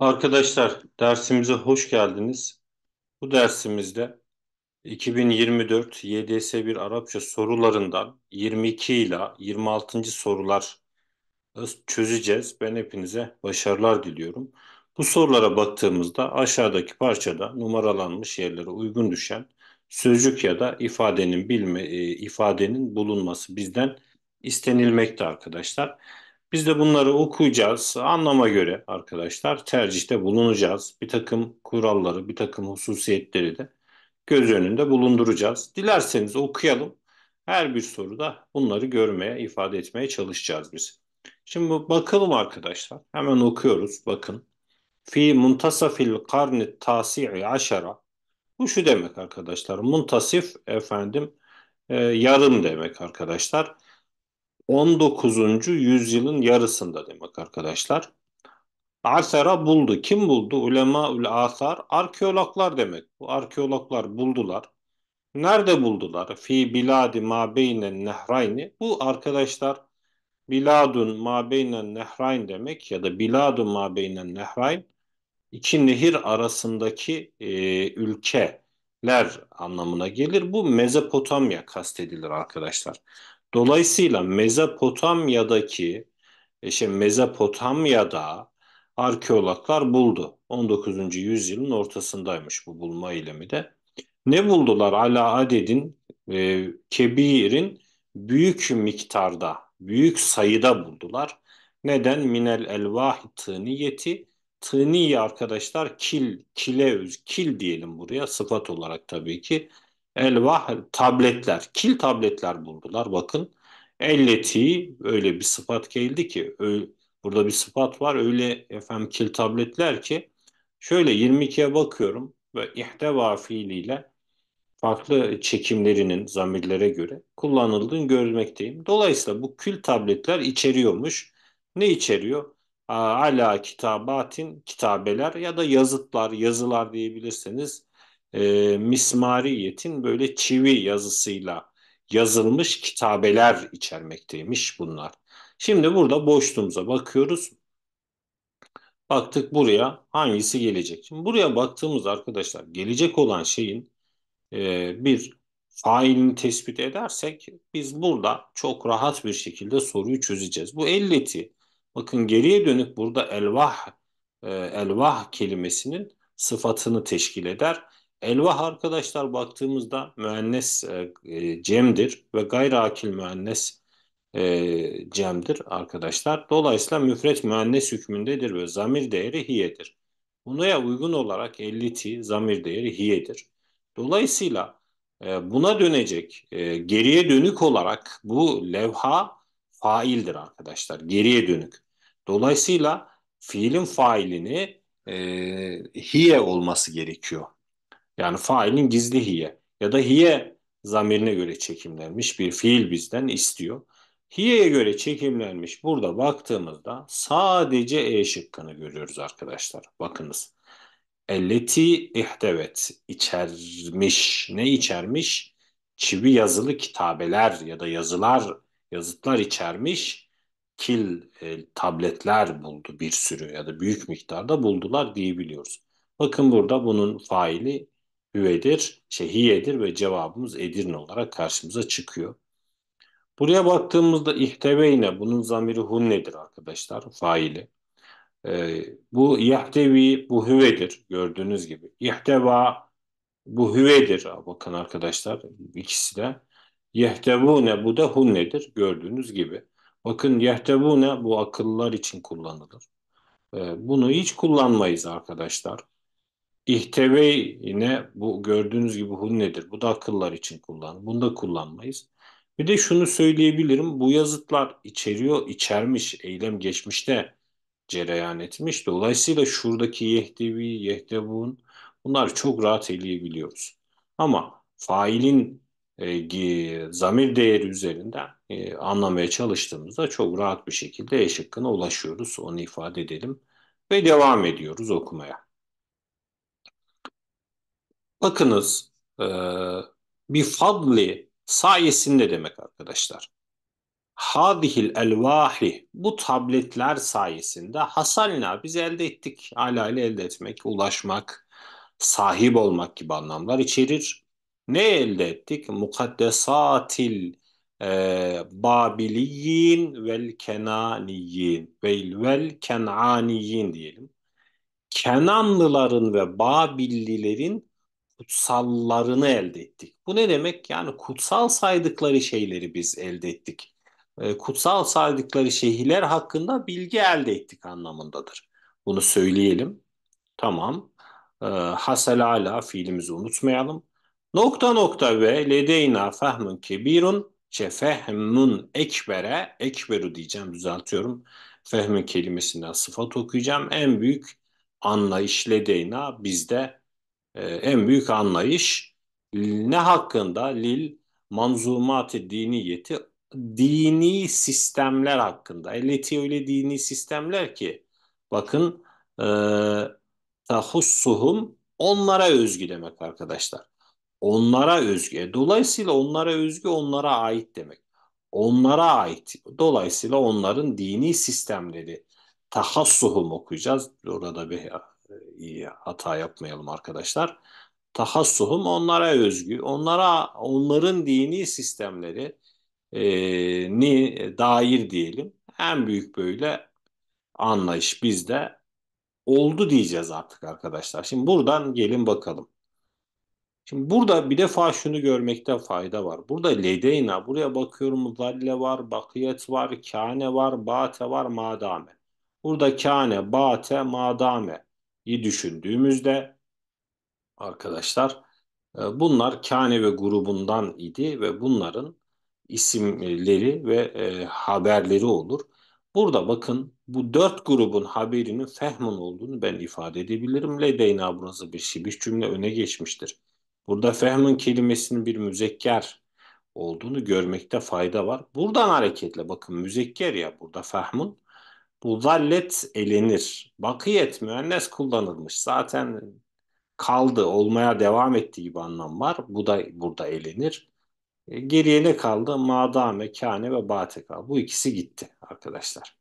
Arkadaşlar dersimize hoş geldiniz. Bu dersimizde 2024 YDS1 Arapça sorularından 22 ile 26. sorular e, çözeceğiz. Ben hepinize başarılar diliyorum. Bu sorulara baktığımızda aşağıdaki parçada numaralanmış yerlere uygun düşen sözcük ya da ifadenin bilme e, ifadenin bulunması bizden istenilmekte arkadaşlar. Biz de bunları okuyacağız. Anlama göre arkadaşlar tercihte bulunacağız. Bir takım kuralları, bir takım hususiyetleri de göz önünde bulunduracağız. Dilerseniz okuyalım. Her bir soruda bunları görmeye, ifade etmeye çalışacağız biz. Şimdi bakalım arkadaşlar. Hemen okuyoruz. Bakın. Fi muntasafil karni tasi'i aşara. Bu şu demek arkadaşlar. Muntasif efendim e, yarım demek arkadaşlar. 19. yüzyılın yarısında demek arkadaşlar. Asera buldu. Kim buldu? Ulema, Ulemaül asar. Arkeologlar demek. Bu arkeologlar buldular. Nerede buldular? Fi biladi ma beynen nehrayni. Bu arkadaşlar biladun ma beynen nehrayn demek ya da biladun ma beynen nehrayn iki nehir arasındaki e, ülkeler anlamına gelir. Bu Mezopotamya kastedilir arkadaşlar. Dolayısıyla Mezopotamya'daki işte Mezopotamya'da arkeologlar buldu. 19. yüzyılın ortasındaymış bu bulma eylemi de. Ne buldular? Ala Aded'in e, Kebir'in büyük miktarda, büyük sayıda buldular. Neden? Minel elvahi tıniyeti. Tıniyye arkadaşlar kil, kile kil diyelim buraya sıfat olarak tabii ki. Elvah tabletler, kil tabletler buldular. Bakın elleti öyle bir sıfat geldi ki öyle, burada bir sıfat var öyle efendim kil tabletler ki şöyle 22'ye bakıyorum ve ihteva fiiliyle farklı çekimlerinin zamirlere göre kullanıldığını görmekteyim. Dolayısıyla bu kül tabletler içeriyormuş. Ne içeriyor? Ala kitabatin kitabeler ya da yazıtlar, yazılar diyebilirseniz e, Mismariyet'in böyle çivi yazısıyla yazılmış kitabeler içermekteymiş bunlar. Şimdi burada boşluğumuza bakıyoruz. Baktık buraya hangisi gelecek? Şimdi buraya baktığımız arkadaşlar gelecek olan şeyin e, bir failini tespit edersek biz burada çok rahat bir şekilde soruyu çözeceğiz. Bu elleti bakın geriye dönük burada elvah e, elvah kelimesinin sıfatını teşkil eder. Elvah arkadaşlar baktığımızda müennes e, e, Cem'dir ve gayriakil müennes e, Cem'dir arkadaşlar. Dolayısıyla müfret müennes hükmündedir ve zamir değeri hiyedir. Buna uygun olarak 50 ti zamir değeri hiyedir. Dolayısıyla e, buna dönecek e, geriye dönük olarak bu levha faildir arkadaşlar. Geriye dönük. Dolayısıyla fiilin failini e, hiye olması gerekiyor. Yani failin gizli hiye ya da hiye zamirine göre çekimlenmiş bir fiil bizden istiyor. Hiye'ye göre çekimlenmiş burada baktığımızda sadece E şıkkını görüyoruz arkadaşlar. Bakınız. Elleti ihtevet içermiş. Ne içermiş? Çivi yazılı kitabeler ya da yazılar, yazıtlar içermiş. Kil e, tabletler buldu bir sürü ya da büyük miktarda buldular diyebiliyoruz. Bakın burada bunun faili Hüvedir, şey ve cevabımız Edirne olarak karşımıza çıkıyor. Buraya baktığımızda ihteveyne bunun zamiri hunnedir arkadaşlar faili. Ee, bu yahdevi bu hüvedir gördüğünüz gibi. İhteva bu hüvedir bakın arkadaşlar ikisi de. Yehtevune bu da hunnedir gördüğünüz gibi. Bakın yehtevune bu akıllar için kullanılır. Ee, bunu hiç kullanmayız arkadaşlar. İhtevey yine bu gördüğünüz gibi nedir? Bu da akıllar için kullan. Bunu da kullanmayız. Bir de şunu söyleyebilirim. Bu yazıtlar içeriyor, içermiş. Eylem geçmişte cereyan etmiş. Dolayısıyla şuradaki yehtevi, yehtevun bunlar çok rahat eleyebiliyoruz. Ama failin e, zamir değeri üzerinden e, anlamaya çalıştığımızda çok rahat bir şekilde E ulaşıyoruz. Onu ifade edelim ve devam ediyoruz okumaya. Bakınız e, bir fadli sayesinde demek arkadaşlar. Hadihil elvahi bu tabletler sayesinde hasalina biz elde ettik. Hala ile elde etmek, ulaşmak, sahip olmak gibi anlamlar içerir. Ne elde ettik? Mukaddesatil e, Babiliyin vel Kenaniyin vel, vel Kenaniyin diyelim. Kenanlıların ve Babillilerin kutsallarını elde ettik. Bu ne demek? Yani kutsal saydıkları şeyleri biz elde ettik. Ee, kutsal saydıkları şeyler hakkında bilgi elde ettik anlamındadır. Bunu söyleyelim. Tamam. Ee, hasel ala fiilimizi unutmayalım. Nokta nokta ve ledeyna fahmun kebirun fehmun ekbere ekberu diyeceğim düzeltiyorum. Fehmin kelimesinden sıfat okuyacağım. En büyük anlayış ledeyna bizde e, en büyük anlayış e, ne hakkında lil manzumati diniyeti dini sistemler hakkında. Elleti öyle dini sistemler ki bakın e, tahussuhum onlara özgü demek arkadaşlar. Onlara özgü. E, dolayısıyla onlara özgü onlara ait demek. Onlara ait. Dolayısıyla onların dini sistemleri tahassuhum okuyacağız. Orada bir ee, iyi hata yapmayalım arkadaşlar. Tahassuhum onlara özgü. Onlara onların dini sistemleri e, ni dair diyelim. En büyük böyle anlayış bizde oldu diyeceğiz artık arkadaşlar. Şimdi buradan gelin bakalım. Şimdi burada bir defa şunu görmekte fayda var. Burada ledeyna, buraya bakıyorum zalle var, bakiyet var, kâne var, bate var, madame. Burada kâne, bate, madame düşündüğümüzde arkadaşlar e, bunlar Kane ve grubundan idi ve bunların isimleri ve e, haberleri olur. Burada bakın bu dört grubun haberinin fehmun olduğunu ben ifade edebilirim. Ledeyna burası bir şibiş cümle öne geçmiştir. Burada fehmun kelimesinin bir müzekker olduğunu görmekte fayda var. Buradan hareketle bakın müzekker ya burada fehmun bu zallet elenir. Bakiyet müennes kullanılmış. Zaten kaldı, olmaya devam ettiği gibi anlam var. Bu da burada elenir. E, geriye ne kaldı? Madame, kâne ve bateka. Bu ikisi gitti arkadaşlar.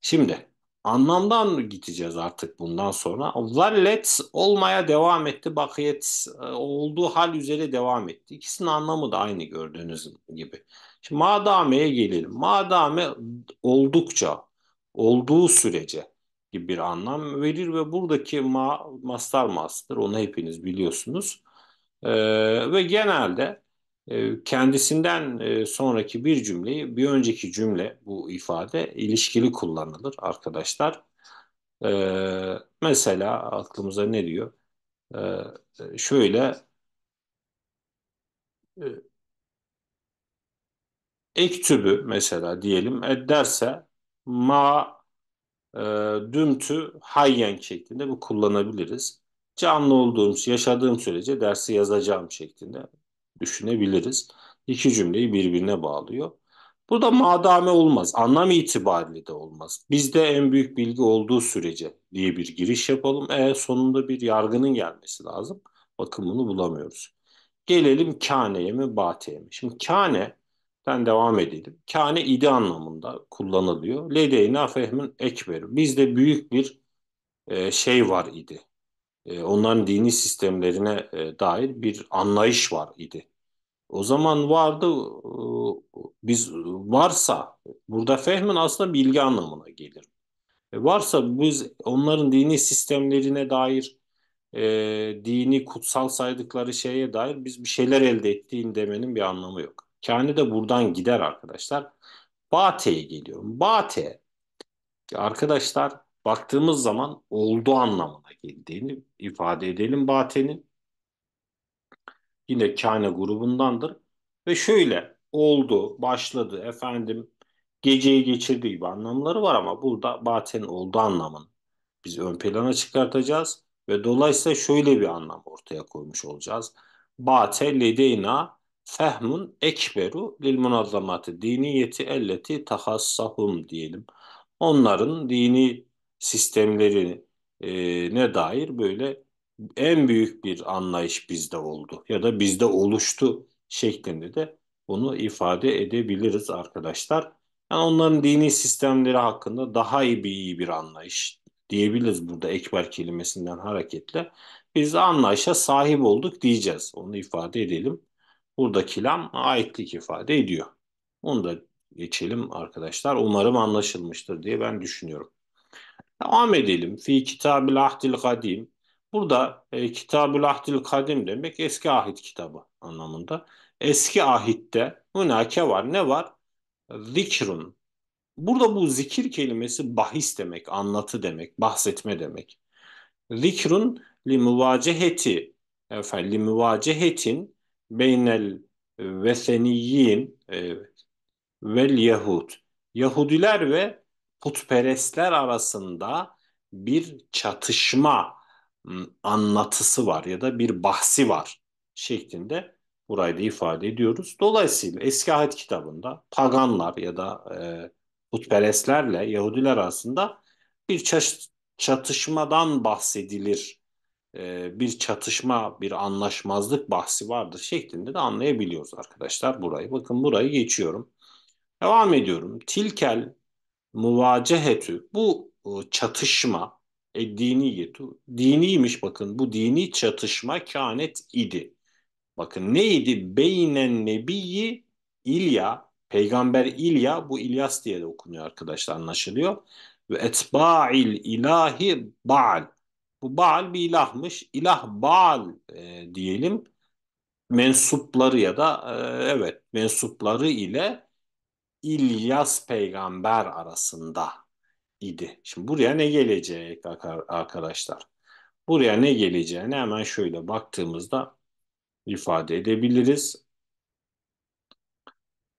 Şimdi anlamdan gideceğiz artık bundan sonra. Zallet olmaya devam etti. Bakiyet e, olduğu hal üzere devam etti. İkisinin anlamı da aynı gördüğünüz gibi. Şimdi madameye gelelim. Madame oldukça olduğu sürece gibi bir anlam verir ve buradaki ma, master mastır onu hepiniz biliyorsunuz. E, ve genelde e, kendisinden e, sonraki bir cümleyi bir önceki cümle bu ifade ilişkili kullanılır arkadaşlar. E, mesela aklımıza ne diyor? E, şöyle e, ek tübü mesela diyelim ederse ma e, dümtü hayyen şeklinde bu kullanabiliriz. Canlı olduğum, yaşadığım sürece dersi yazacağım şeklinde düşünebiliriz. İki cümleyi birbirine bağlıyor. Burada madame olmaz, anlam itibariyle de olmaz. Bizde en büyük bilgi olduğu sürece diye bir giriş yapalım. E sonunda bir yargının gelmesi lazım. Bakın bunu bulamıyoruz. Gelelim kaneye mi bateye mi? Şimdi kane ben devam edelim. Kâne idi anlamında kullanılıyor. Ledeyna fehmin ekber. Bizde büyük bir e, şey var idi. E, onların dini sistemlerine e, dair bir anlayış var idi. O zaman vardı e, biz varsa burada fehmin aslında bilgi anlamına gelir. E, varsa biz onların dini sistemlerine dair e, dini kutsal saydıkları şeye dair biz bir şeyler elde ettiğin demenin bir anlamı yok. Kane de buradan gider arkadaşlar. Bate'ye geliyorum. Bate arkadaşlar baktığımız zaman oldu anlamına geldiğini ifade edelim Bate'nin. Yine Kane grubundandır. Ve şöyle oldu, başladı efendim geceyi geçirdiği gibi anlamları var ama burada Bate'nin oldu anlamını biz ön plana çıkartacağız ve dolayısıyla şöyle bir anlam ortaya koymuş olacağız. Bate ledeyna fehmun ekberu lil münazzamatı diniyeti elleti tahassahum diyelim. Onların dini sistemleri e, ne dair böyle en büyük bir anlayış bizde oldu ya da bizde oluştu şeklinde de bunu ifade edebiliriz arkadaşlar. Yani onların dini sistemleri hakkında daha iyi bir, iyi bir anlayış diyebiliriz burada ekber kelimesinden hareketle. Biz anlayışa sahip olduk diyeceğiz. Onu ifade edelim buradaki lam aitlik ifade ediyor. Onu da geçelim arkadaşlar. Umarım anlaşılmıştır diye ben düşünüyorum. Devam edelim. Fi kitabil ahdil kadim. Burada e, kitabül ahdil kadim demek eski ahit kitabı anlamında. Eski ahitte münake var. Ne var? Zikrun. Burada bu zikir kelimesi bahis demek, anlatı demek, bahsetme demek. Zikrun li muvaceheti efendim li muvacehetin beynel e, veseniyyin evet, vel Yahud. Yahudiler ve putperestler arasında bir çatışma anlatısı var ya da bir bahsi var şeklinde burayı da ifade ediyoruz. Dolayısıyla eski ahit kitabında paganlar ya da e, putperestlerle Yahudiler arasında bir çatışmadan bahsedilir bir çatışma, bir anlaşmazlık bahsi vardır şeklinde de anlayabiliyoruz arkadaşlar burayı. Bakın burayı geçiyorum. Devam ediyorum. Tilkel muvacehetü bu çatışma e, diniyetu diniymiş bakın bu dini çatışma kânet idi. Bakın neydi? Beynen nebiyi İlya Peygamber İlya bu İlyas diye de okunuyor arkadaşlar anlaşılıyor. Ve etba'il ilahi ba'l bu Baal bir ilahmış. İlah Baal e, diyelim. Mensupları ya da e, evet mensupları ile İlyas peygamber arasında idi. Şimdi buraya ne gelecek arkadaşlar? Buraya ne geleceğini hemen şöyle baktığımızda ifade edebiliriz.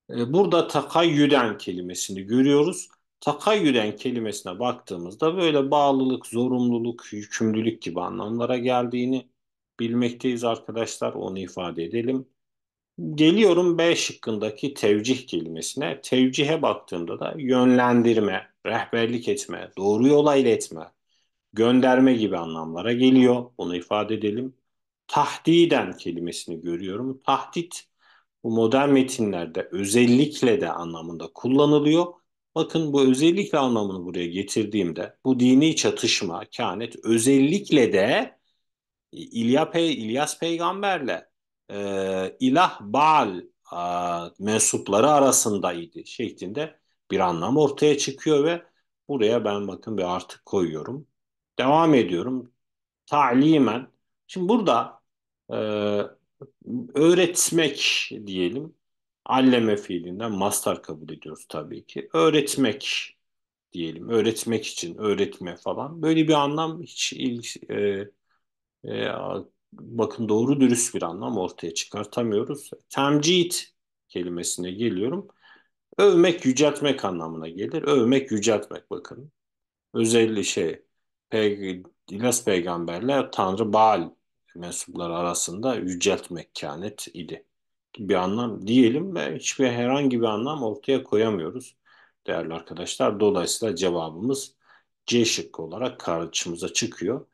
E, burada takayyüden kelimesini görüyoruz takayyülen kelimesine baktığımızda böyle bağlılık, zorunluluk, yükümlülük gibi anlamlara geldiğini bilmekteyiz arkadaşlar. Onu ifade edelim. Geliyorum B şıkkındaki tevcih kelimesine. Tevcihe baktığımda da yönlendirme, rehberlik etme, doğru yola iletme, gönderme gibi anlamlara geliyor. Onu ifade edelim. Tahdiden kelimesini görüyorum. Tahdit bu modern metinlerde özellikle de anlamında kullanılıyor Bakın bu özellikle anlamını buraya getirdiğimde bu dini çatışma, kehanet özellikle de İlya Pe İlyas peygamberle e, ilah Baal e, mensupları arasındaydı şeklinde bir anlam ortaya çıkıyor ve buraya ben bakın bir artık koyuyorum. Devam ediyorum. Talimen. Şimdi burada e, öğretmek diyelim. Alleme fiilinden master kabul ediyoruz tabii ki. Öğretmek diyelim, öğretmek için, öğretme falan. Böyle bir anlam hiç ilgi, e, e, bakın doğru dürüst bir anlam ortaya çıkartamıyoruz. Temcid kelimesine geliyorum. Övmek, yüceltmek anlamına gelir. Övmek, yüceltmek bakın. özellikle şey, pey İlyas peygamberle Tanrı Baal mensupları arasında yüceltmek kânet idi bir anlam diyelim ve hiçbir herhangi bir anlam ortaya koyamıyoruz değerli arkadaşlar. Dolayısıyla cevabımız C şıkkı olarak karşımıza çıkıyor.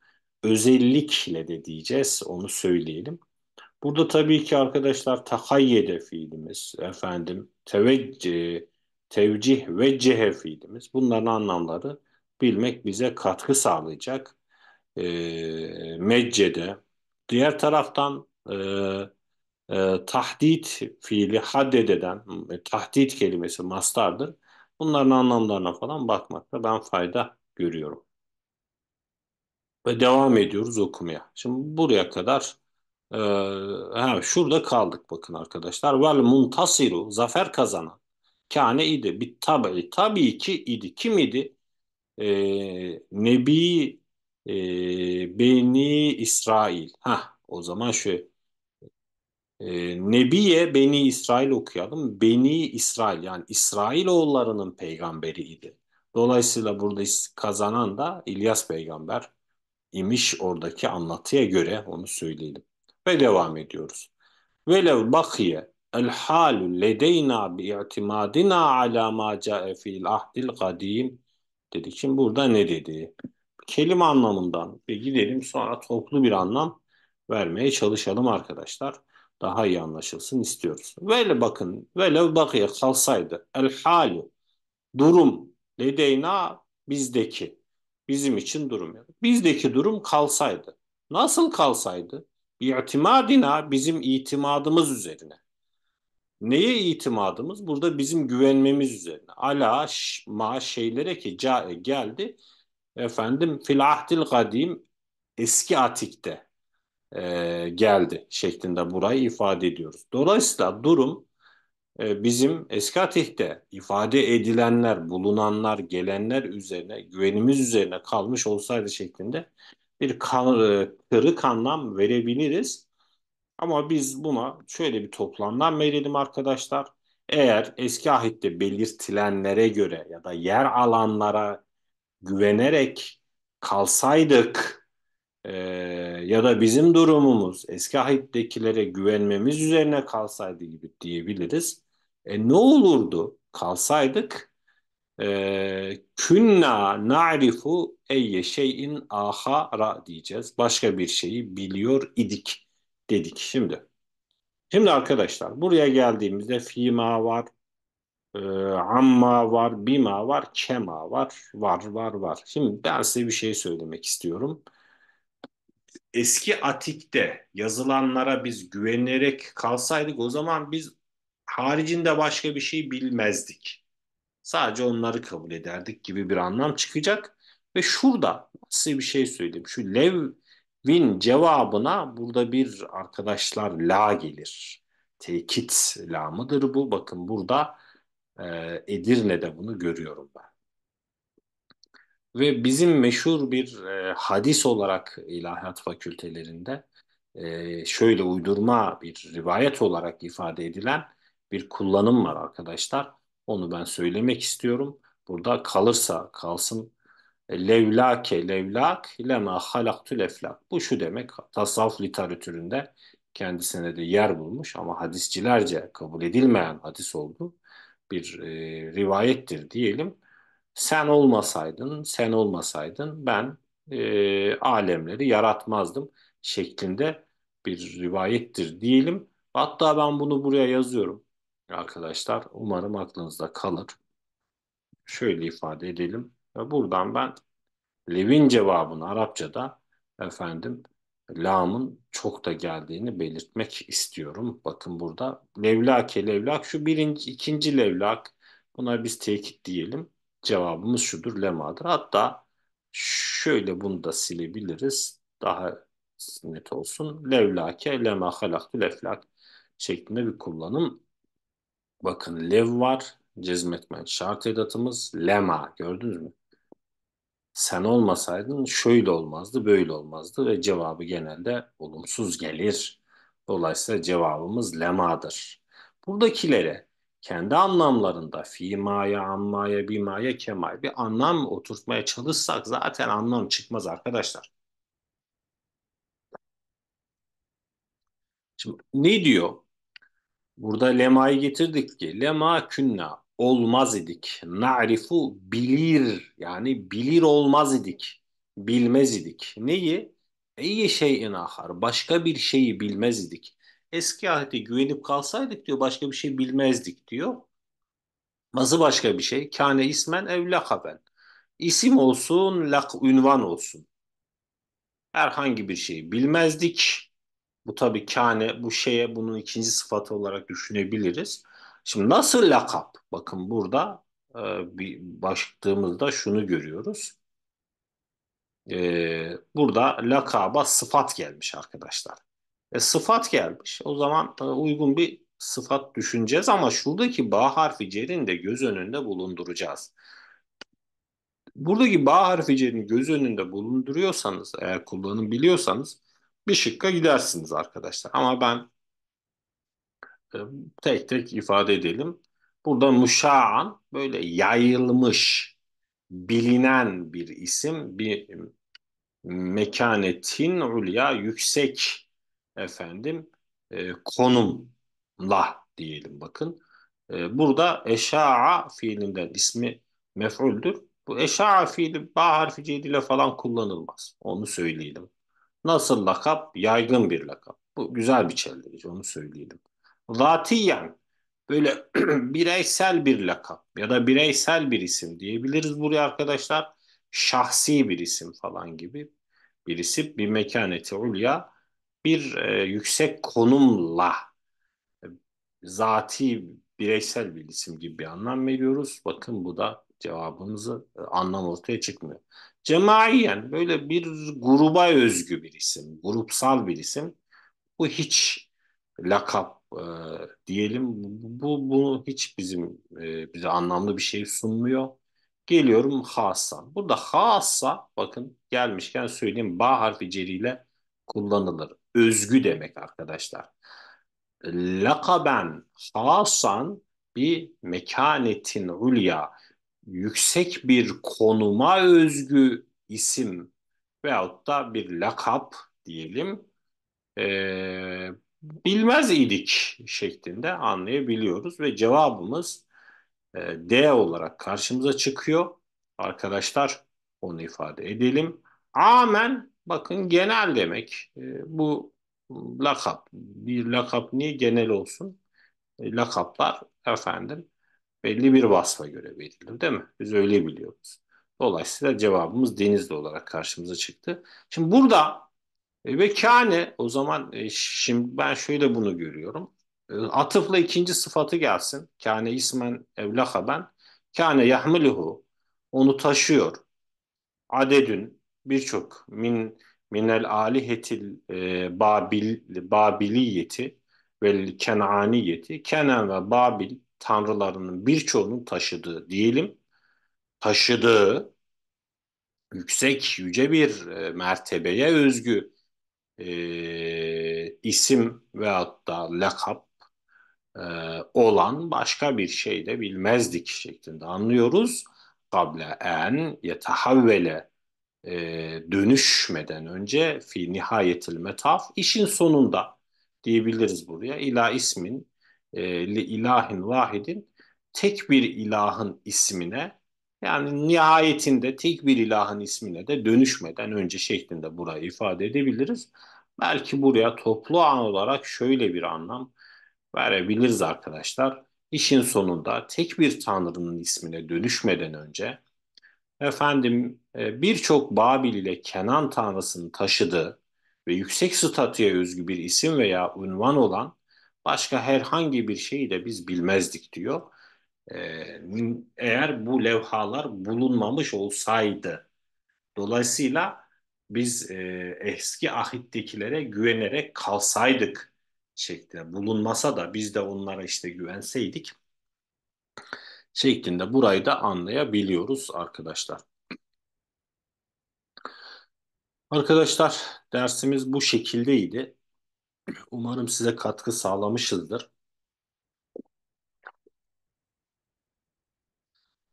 Özellikle de diyeceğiz onu söyleyelim. Burada tabii ki arkadaşlar takayyede fiilimiz, efendim teveccih, tevcih ve cehe fiilimiz. Bunların anlamları bilmek bize katkı sağlayacak. E, meccede. Diğer taraftan e, e, tahdit fiili haddededen e, tahdit kelimesi mastardır. Bunların anlamlarına falan bakmakta ben fayda görüyorum. Ve devam ediyoruz okumaya. Şimdi buraya kadar e, he, şurada kaldık bakın arkadaşlar. Vel muntasiru zafer kazanan kâne idi. bir tabi tabii ki idi. Kim idi? E, Nebi e, Beni İsrail. Ha o zaman şu. E, Nebiye Beni İsrail okuyalım. Beni İsrail yani İsrail İsrailoğullarının peygamberiydi. Dolayısıyla burada kazanan da İlyas peygamber imiş oradaki anlatıya göre onu söyleyelim. Ve devam ediyoruz. Velev bakiye el halu ledeyna bi i'timadina ala ma ca'e fil ahdil kadim dedik. Şimdi burada ne dedi? Kelime anlamından ve gidelim sonra toplu bir anlam vermeye çalışalım arkadaşlar daha iyi anlaşılsın istiyoruz. Böyle bakın, böyle bakıya kalsaydı el halu durum ledeyna bizdeki bizim için durum yani. Bizdeki durum kalsaydı. Nasıl kalsaydı? İtimadina bizim itimadımız üzerine. Neye itimadımız? Burada bizim güvenmemiz üzerine. Ala ma şeylere ki cae geldi. Efendim fil ahdil kadim eski atikte e, geldi şeklinde burayı ifade ediyoruz. Dolayısıyla durum e, bizim eskatihte ifade edilenler, bulunanlar, gelenler üzerine, güvenimiz üzerine kalmış olsaydı şeklinde bir kan, kırık e, anlam verebiliriz. Ama biz buna şöyle bir toplamdan verelim arkadaşlar. Eğer eski ahitte belirtilenlere göre ya da yer alanlara güvenerek kalsaydık e, ya da bizim durumumuz eski ahittekilere güvenmemiz üzerine kalsaydı gibi diyebiliriz. E, ne olurdu kalsaydık? E, Künna na'rifu eyye şeyin ahara diyeceğiz. Başka bir şeyi biliyor idik dedik şimdi. Şimdi arkadaşlar buraya geldiğimizde fima var, e, amma var, bima var, kema var, var var var. Şimdi ben size bir şey söylemek istiyorum eski Atik'te yazılanlara biz güvenerek kalsaydık o zaman biz haricinde başka bir şey bilmezdik. Sadece onları kabul ederdik gibi bir anlam çıkacak. Ve şurada size bir şey söyleyeyim. Şu Lev'in cevabına burada bir arkadaşlar la gelir. Tekit la mıdır bu? Bakın burada e, Edirne'de bunu görüyorum ben. Ve bizim meşhur bir e, hadis olarak ilahiyat fakültelerinde e, şöyle uydurma bir rivayet olarak ifade edilen bir kullanım var arkadaşlar. Onu ben söylemek istiyorum. Burada kalırsa kalsın e, levlake levlak lema halaktu leflak. Bu şu demek tasavvuf literatüründe kendisine de yer bulmuş ama hadisçilerce kabul edilmeyen hadis oldu bir e, rivayettir diyelim. Sen olmasaydın, sen olmasaydın ben e, alemleri yaratmazdım şeklinde bir rivayettir diyelim. Hatta ben bunu buraya yazıyorum arkadaşlar. Umarım aklınızda kalır. Şöyle ifade edelim. Ve buradan ben Lev'in cevabını Arapçada efendim Lam'ın çok da geldiğini belirtmek istiyorum. Bakın burada levlake levlak şu birinci, ikinci levlak buna biz tekit diyelim cevabımız şudur lemadır. Hatta şöyle bunu da silebiliriz. Daha net olsun. Levlake lema halaktul eflak şeklinde bir kullanım. Bakın lev var. Cezmetmen şart edatımız. Lema gördünüz mü? Sen olmasaydın şöyle olmazdı, böyle olmazdı ve cevabı genelde olumsuz gelir. Dolayısıyla cevabımız lemadır. Buradakilere kendi anlamlarında fimaya, ammaya, bimaya, kemaya bir anlam oturtmaya çalışsak zaten anlam çıkmaz arkadaşlar. Şimdi ne diyor? Burada lemayı getirdik ki lema künna olmaz idik. Na'rifu bilir yani bilir olmaz idik. Bilmez idik. Neyi? Eyye şeyin ahar. Başka bir şeyi bilmez idik eski ahde güvenip kalsaydık diyor başka bir şey bilmezdik diyor. Nasıl başka bir şey? Kâne ismen ev lakaben. İsim olsun, lak ünvan olsun. Herhangi bir şey bilmezdik. Bu tabi kâne, bu şeye bunun ikinci sıfatı olarak düşünebiliriz. Şimdi nasıl lakap? Bakın burada e, bir başladığımızda şunu görüyoruz. E, burada lakaba sıfat gelmiş arkadaşlar. E, sıfat gelmiş. O zaman e, uygun bir sıfat düşüneceğiz ama şuradaki ba harfi cerin de göz önünde bulunduracağız. Buradaki ba harfi cerini göz önünde bulunduruyorsanız eğer kullanabiliyorsanız bir şıkka gidersiniz arkadaşlar. Ama ben e, tek tek ifade edelim. Burada muşa'an böyle yayılmış, bilinen bir isim, bir mekanetin ulya yüksek efendim e, konumla diyelim bakın. E, burada eşa'a fiilinden ismi mef'uldür. Bu eşa'a fiili ba harfi cediyle falan kullanılmaz. Onu söyleyelim. Nasıl lakap? Yaygın bir lakap. Bu güzel bir çeldirici onu söyleyelim. Zatiyen böyle bireysel bir lakap ya da bireysel bir isim diyebiliriz buraya arkadaşlar. Şahsi bir isim falan gibi bir isim. Bir mekaneti ulya bir e, yüksek konumla e, zati bireysel bir isim gibi bir anlam veriyoruz. Bakın bu da cevabımızı e, anlam ortaya çıkmıyor. Cemaiyen böyle bir gruba özgü bir isim, grupsal bir isim. Bu hiç lakap e, diyelim. Bu bunu hiç bizim e, bize anlamlı bir şey sunmuyor. Geliyorum hasan. Burada hasa bakın gelmişken söyleyeyim ba harfi celiyle kullanılır özgü demek arkadaşlar. Lakaben hasan bir mekanetin ulya yüksek bir konuma özgü isim veyahut da bir lakap diyelim e, bilmez idik şeklinde anlayabiliyoruz ve cevabımız e, D olarak karşımıza çıkıyor. Arkadaşlar onu ifade edelim. Amen Bakın genel demek. Ee, bu lakap. Bir lakap niye genel olsun? E, lakaplar efendim belli bir vasfa göre verilir değil mi? Biz öyle biliyoruz. Dolayısıyla cevabımız Denizli olarak karşımıza çıktı. Şimdi burada e, ve kâne o zaman e, şimdi ben şöyle bunu görüyorum. Atıfla ikinci sıfatı gelsin. Kâne ismen ben Kâne yahmiluhu. Onu taşıyor. Adedün birçok min minel alihetil e, babil babiliyeti ve kenaniyeti Kenan ve Babil tanrılarının birçoğunun taşıdığı diyelim taşıdığı yüksek yüce bir e, mertebeye özgü e, isim ve hatta lakap e, olan başka bir şey de bilmezdik şeklinde anlıyoruz. Kable en yetehavvele e, dönüşmeden önce fi nihayetil metaf işin sonunda diyebiliriz buraya ila ismin e, li ilahin vahidin tek bir ilahın ismine yani nihayetinde tek bir ilahın ismine de dönüşmeden önce şeklinde burayı ifade edebiliriz. Belki buraya toplu an olarak şöyle bir anlam verebiliriz arkadaşlar. İşin sonunda tek bir tanrının ismine dönüşmeden önce efendim e, birçok Babil ile Kenan tanrısını taşıdığı ve yüksek statüye özgü bir isim veya unvan olan başka herhangi bir şeyi de biz bilmezdik diyor. E, eğer bu levhalar bulunmamış olsaydı. Dolayısıyla biz e, eski ahittekilere güvenerek kalsaydık şeklinde bulunmasa da biz de onlara işte güvenseydik şeklinde burayı da anlayabiliyoruz arkadaşlar. Arkadaşlar dersimiz bu şekildeydi. Umarım size katkı sağlamışızdır.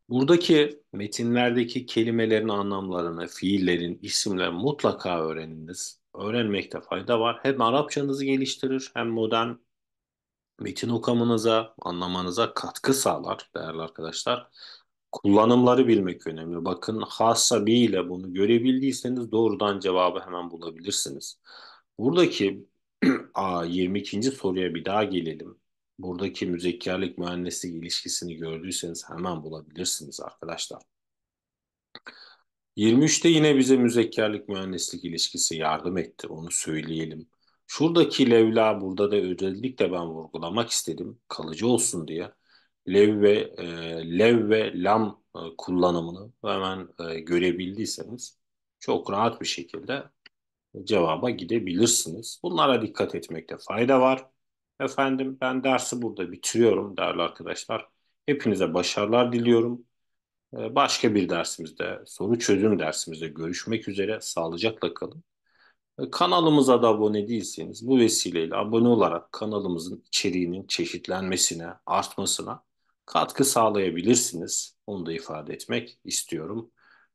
Buradaki metinlerdeki kelimelerin anlamlarını, fiillerin, isimlerini mutlaka öğreniniz. Öğrenmekte fayda var. Hem Arapçanızı geliştirir hem modern metin okumanıza, anlamanıza katkı sağlar değerli arkadaşlar. Kullanımları bilmek önemli. Bakın hasabiyle bunu görebildiyseniz doğrudan cevabı hemen bulabilirsiniz. Buradaki a, 22. soruya bir daha gelelim. Buradaki müzekkarlık mühendislik ilişkisini gördüyseniz hemen bulabilirsiniz arkadaşlar. 23'te yine bize müzekkarlık mühendislik ilişkisi yardım etti. Onu söyleyelim. Şuradaki levla burada da özellikle ben vurgulamak istedim kalıcı olsun diye. Lev ve e, lev ve lam e, kullanımını hemen e, görebildiyseniz çok rahat bir şekilde cevaba gidebilirsiniz. Bunlara dikkat etmekte fayda var. Efendim ben dersi burada bitiriyorum değerli arkadaşlar. Hepinize başarılar diliyorum. E, başka bir dersimizde, soru çözüm dersimizde görüşmek üzere. Sağlıcakla kalın. Kanalımıza da abone değilseniz bu vesileyle abone olarak kanalımızın içeriğinin çeşitlenmesine, artmasına katkı sağlayabilirsiniz. Onu da ifade etmek istiyorum.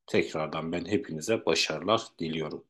Tekrardan ben hepinize başarılar diliyorum.